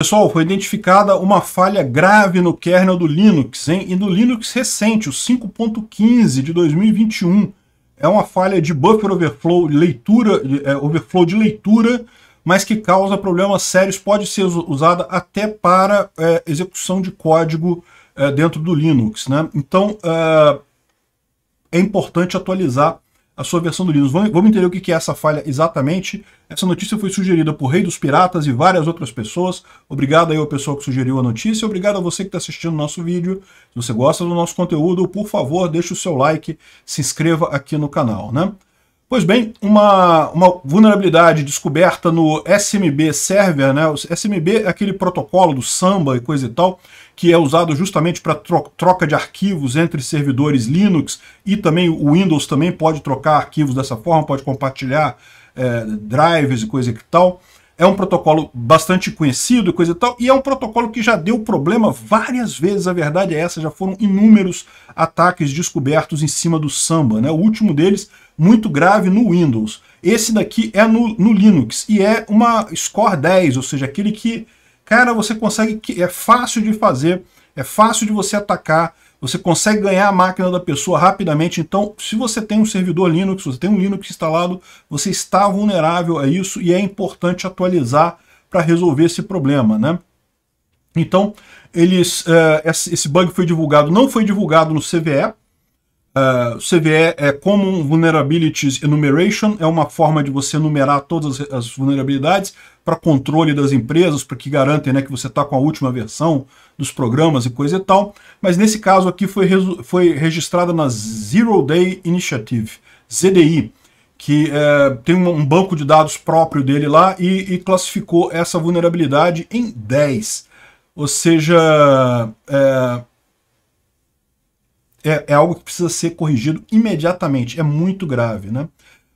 Pessoal, foi identificada uma falha grave no kernel do Linux, hein? E no Linux recente, o 5.15 de 2021. É uma falha de buffer overflow, leitura, é, overflow de leitura, mas que causa problemas sérios, pode ser usada até para é, execução de código é, dentro do Linux, né? Então, é, é importante atualizar a sua versão do Linux. Vamos, entender o que é essa falha exatamente. Essa notícia foi sugerida por Rei dos Piratas e várias outras pessoas. Obrigado aí ao pessoal que sugeriu a notícia. Obrigado a você que está assistindo o nosso vídeo. Se você gosta do nosso conteúdo, por favor, deixe o seu like, se inscreva aqui no canal, né? Pois bem, uma, uma vulnerabilidade descoberta no SMB Server, né? O SMB é aquele protocolo do samba e coisa e tal, que é usado justamente para troca de arquivos entre servidores Linux e também o Windows também pode trocar arquivos dessa forma, pode compartilhar é, drives e coisa e tal. É um protocolo bastante conhecido e coisa e tal, e é um protocolo que já deu problema várias vezes, a verdade é essa, já foram inúmeros ataques descobertos em cima do Samba, né? O último deles, muito grave, no Windows. Esse daqui é no, no Linux, e é uma score 10, ou seja, aquele que, cara, você consegue, é fácil de fazer, é fácil de você atacar, você consegue ganhar a máquina da pessoa rapidamente. Então, se você tem um servidor Linux, você tem um Linux instalado, você está vulnerável a isso e é importante atualizar para resolver esse problema, né? Então, eles, uh, esse bug foi divulgado, não foi divulgado no CVE, Uh, o CVE é Common Vulnerabilities Enumeration, é uma forma de você enumerar todas as, vulnerabilidades para controle das empresas, para que garantem né, que você está com a última versão dos programas e coisa e tal. Mas nesse caso aqui foi, foi registrada na Zero Day Initiative, ZDI, que eh, tem um, banco de dados próprio dele lá e, e classificou essa vulnerabilidade em 10. Ou seja, eh, é, é algo que precisa ser corrigido imediatamente, é muito grave. Né?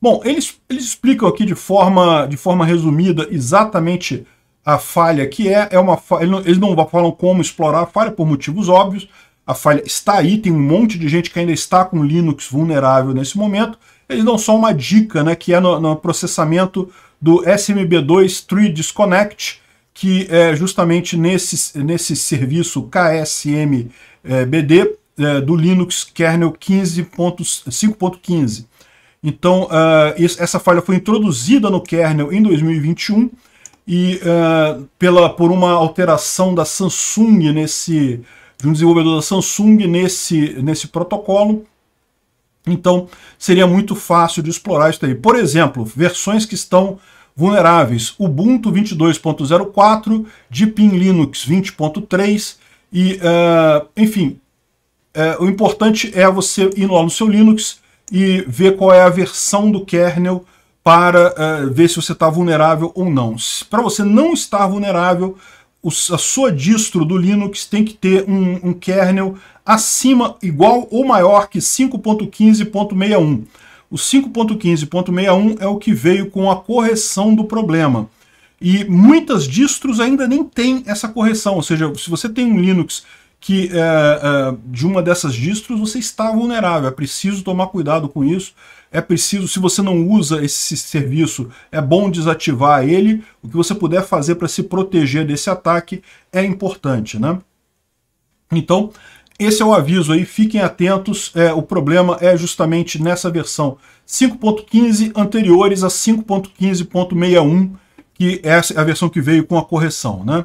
Bom, eles, eles explicam aqui de forma, de forma resumida exatamente a falha que é, é uma falha, eles não falam como explorar a falha por motivos óbvios, a falha está aí, tem um monte de gente que ainda está com Linux vulnerável nesse momento, eles dão só uma dica, né, que é no, no processamento do SMB2 Tree Disconnect, que é justamente nesse, nesse serviço KSMBD, eh, é, do Linux kernel 5.15. Então, uh, essa falha foi introduzida no kernel em 2021 e uh, pela, por uma alteração da Samsung nesse de um desenvolvedor da Samsung nesse, nesse protocolo. Então, seria muito fácil de explorar isso aí. Por exemplo, versões que estão vulneráveis, Ubuntu 22.04, Deepin Linux 20.3 e, uh, enfim, é, o importante é você ir lá no seu Linux e ver qual é a versão do kernel para é, ver se você está vulnerável ou não. Para você não estar vulnerável, a sua distro do Linux tem que ter um, um kernel acima, igual ou maior que 5.15.61. O 5.15.61 é o que veio com a correção do problema. E muitas distros ainda nem têm essa correção, ou seja, se você tem um Linux que é, é, de uma dessas distros você está vulnerável. É preciso tomar cuidado com isso. É preciso, se você não usa esse serviço, é bom desativar ele. O que você puder fazer para se proteger desse ataque é importante, né? Então, esse é o aviso aí, fiquem atentos, é, o problema é justamente nessa versão 5.15 anteriores a 5.15.61, que é a versão que veio com a correção, né?